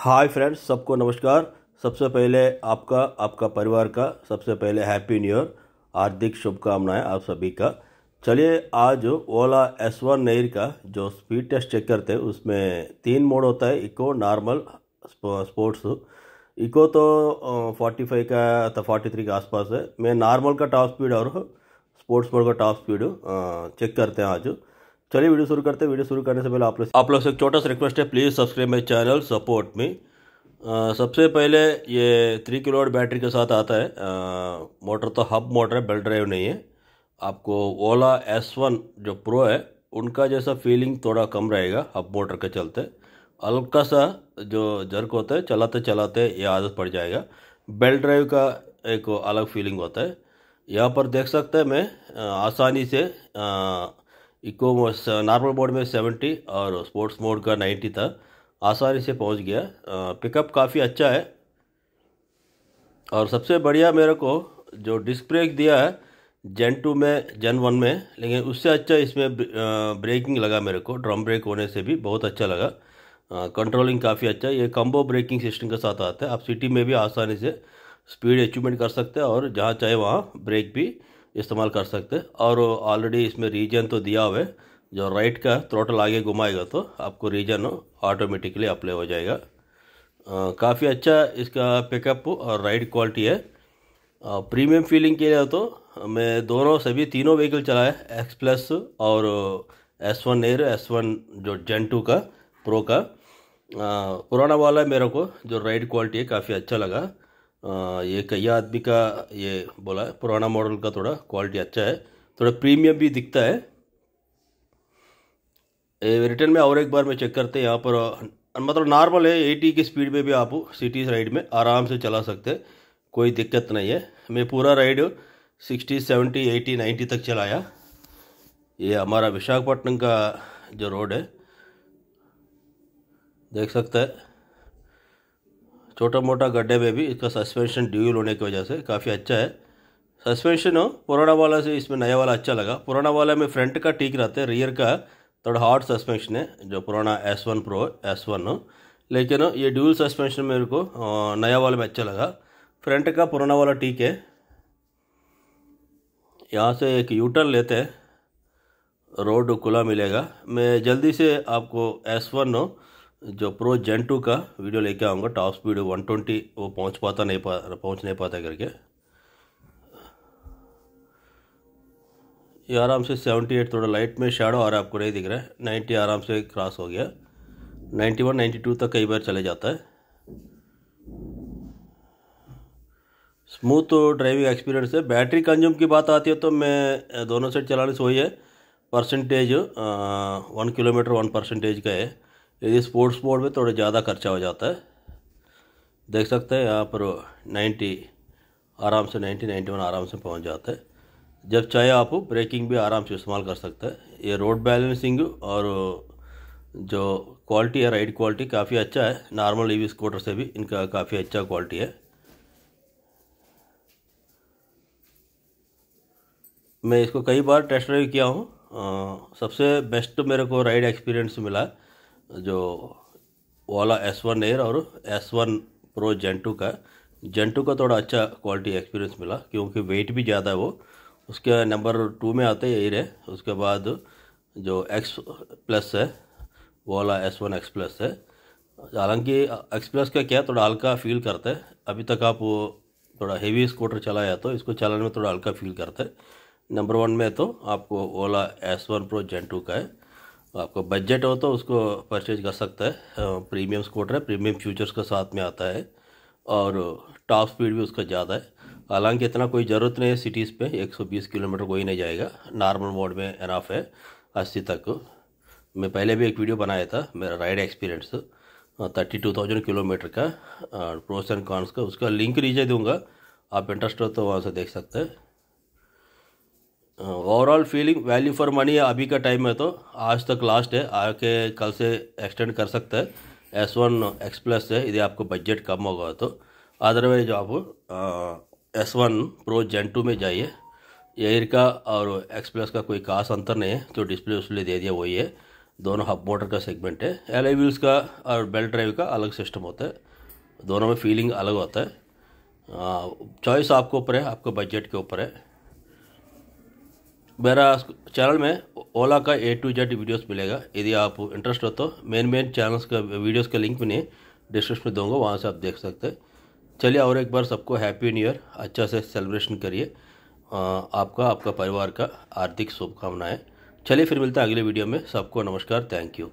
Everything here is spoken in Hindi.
हाय फ्रेंड्स सबको नमस्कार सबसे पहले आपका आपका परिवार का सबसे पहले हैप्पी न्यू ईयर हार्दिक शुभकामनाएं आप सभी का चलिए आज ओला एस वन नईर का जो स्पीड टेस्ट चेक करते हैं उसमें तीन मोड होता है इको नॉर्मल स्पोर्ट्स इको तो फोर्टी फाइव का अथवा फोर्टी थ्री के आसपास है मैं नॉर्मल का टॉप स्पीड और स्पोर्ट्स मोड का टॉप स्पीड चेक करते हैं आज चलिए वीडियो शुरू करते हैं वीडियो शुरू करने से पहले आप लोग आप लोग से एक छोटा सा रिक्वेस्ट है please subscribe my channel support me सबसे पहले ये थ्री किलो बैटरी के साथ आता है मोटर तो हब मोटर है बेल्ट ड्राइव नहीं है आपको ओला एस वन जो प्रो है उनका जैसा फीलिंग थोड़ा कम रहेगा हब मोटर के चलते हल्का सा जो जर्क होता है चलाते चलाते ये आदत पड़ जाएगा बेल्ट ड्राइव का एक अलग फीलिंग होता है यहाँ पर देख सकते हैं मैं आसानी से आ, इको नॉर्मल मोड में सेवेंटी और स्पोर्ट्स मोड का नाइन्टी था आसानी से पहुंच गया पिकअप काफ़ी अच्छा है और सबसे बढ़िया मेरे को जो डिस्क ब्रेक दिया है जेन टू में जेन वन में लेकिन उससे अच्छा इसमें ब्रेकिंग लगा मेरे को ड्रम ब्रेक होने से भी बहुत अच्छा लगा कंट्रोलिंग काफ़ी अच्छा ये कम्बो ब्रेकिंग सिस्टम के साथ आता है आप सिटी में भी आसानी से स्पीड अचीवमेंट कर सकते हैं और जहाँ चाहे वहाँ ब्रेक भी इस्तेमाल कर सकते हैं और ऑलरेडी इसमें रीजन तो दिया हुआ है जो राइट का थ्रोटल आगे घुमाएगा तो आपको रीजन ऑटोमेटिकली अप्लाई हो जाएगा काफ़ी अच्छा इसका पिकअप और राइड क्वालिटी है प्रीमियम फीलिंग के लिए तो मैं दोनों सभी तीनों व्हीकल चलाए एक्स प्लस और S one air S one जो जेन टू का प्रो का पुराना वाला मेरे को जो राइड क्वालिटी है काफ़ी अच्छा लगा ये कई आदमी का ये बोला है पुराना मॉडल का थोड़ा क्वालिटी अच्छा है थोड़ा प्रीमियम भी दिखता है ये रिटर्न में और एक बार मैं चेक करते हैं यहाँ पर मतलब नॉर्मल है एटी की स्पीड में भी आप सिटी राइड में आराम से चला सकते हैं कोई दिक्कत नहीं है मैं पूरा ride sixty seventy eighty ninety तक चलाया ये हमारा विशाखापट्टनम का जो रोड है देख सकते हैं छोटा मोटा गड्ढे में भी इसका सस्पेंशन ड्यूल होने की वजह से काफ़ी अच्छा है सस्पेंशन हो पुराना वाला से इसमें नया वाला अच्छा लगा पुराना वाला में फ्रंट का ठीक रहता है रियर का थोड़ा हार्ड सस्पेंशन है जो पुराना S one pro S one हो लेकिन ये ड्यूल सस्पेंशन मेरे को नया वाला में अच्छा लगा फ्रंट का पुराना वाला ठीक है यहाँ से एक यूटर लेते हैं रोड खुला मिलेगा मैं जल्दी से आपको एस वन जो प्रो जेन टू का वीडियो लेके आऊँगा टॉप स्पीड वन ट्वेंटी वो पहुँच पाता नहीं पा पहुँच नहीं पाता करके ये आराम से सेवेंटी एट थोड़ा लाइट में शेडो आ रहा है आपको नहीं दिख रहा है नाइन्टी आराम से क्रॉस हो गया नाइन्टी वन नाइन्टी टू तक कई बार चले जाता है स्मूथ ड्राइविंग एक्सपीरियंस है बैटरी कंज्यूम की बात आती है तो मैं दोनों सेट चलाने से वही है percentage one kilometre one percentage का है यदि स्पोर्ट्स मोड में थोड़ा ज़्यादा खर्चा हो जाता है देख सकते हैं यहाँ पर 90 आराम से 90 91 आराम से पहुँच जाता है जब चाहे आप ब्रेकिंग भी आराम से इस्तेमाल कर सकते हैं ये रोड बैलेंसिंग और जो क्वालिटी है राइड क्वालिटी काफ़ी अच्छा है नॉर्मल ई स्कूटर से भी इनका काफ़ी अच्छा क्वालिटी है मैं इसको कई बार टेस्ट ड्राइव किया हूँ सबसे बेस्ट मेरे को राइड एक्सपीरियंस मिला है जो ओला एस वन एयर और S one pro gen two का जेन टू का थोड़ा अच्छा क्वालिटी एक्सपीरियंस मिला क्योंकि वेट भी ज़्यादा है वो उसके नंबर टू में आते एयर है उसके बाद जो एक्स प्लस है Ola S one X plus है हालांकि एक्स प्लस का क्या थोड़ा हल्का फील करता है अभी तक आप वो थोड़ा हेवी स्कूटर चलाया तो इसको चलाने में थोड़ा हल्का फील करता है नंबर वन में तो आपको Ola S one pro gen two का है तो आपका बजट हो तो उसको परचेज कर सकता है प्रीमियम हाँ, स्कूटर है प्रीमियम फ्यूचर्स का साथ में आता है और टॉप स्पीड भी उसका ज़्यादा है हालांकि इतना कोई ज़रूरत नहीं है सिटीज़ पे 120 किलोमीटर कोई नहीं जाएगा नॉर्मल मोड में एनाफ है अस्सी तक मैं पहले भी एक वीडियो बनाया था मेरा ride experience thirty two thousand kilometre का प्रोस एंड कॉन्स का उसका लिंक नीचे दूंगा आप इंटरेस्ट हो तो वहाँ से देख सकते हैं overall feeling value for money अभी का टाइम है तो आज तक लास्ट है आके कल से एक्सटेंड कर सकते हैं एस वन एक्स प्लस से यदि आपको बजट कम होगा तो अदरवाइज आप S one pro gen two में जाइए एयर का और एक्स प्लस का कोई खास अंतर नहीं है तो डिस्प्ले उसप्ले दे दिया वही है दोनों हब मोटर का सेगमेंट है एल आई व्हील्स का और बेल्ट ड्राइव का अलग सिस्टम होता है दोनों में फीलिंग अलग होता है चॉइस आपके ऊपर है आपके बजट के ऊपर है मेरा चैनल में ओला का ए टू जेड वीडियोस मिलेगा यदि आप इंटरेस्ट हो तो मेन मेन चैनल्स का वीडियोस का लिंक मैंने डिस्क्रिप्शन में दूंगा वहाँ से आप देख सकते हैं चलिए और एक बार सबको हैप्पी न्यू ईयर अच्छा से सेलिब्रेशन करिए आपका आपका परिवार का हार्दिक शुभकामनाएँ चलिए फिर मिलता है अगले वीडियो में सबको नमस्कार थैंक यू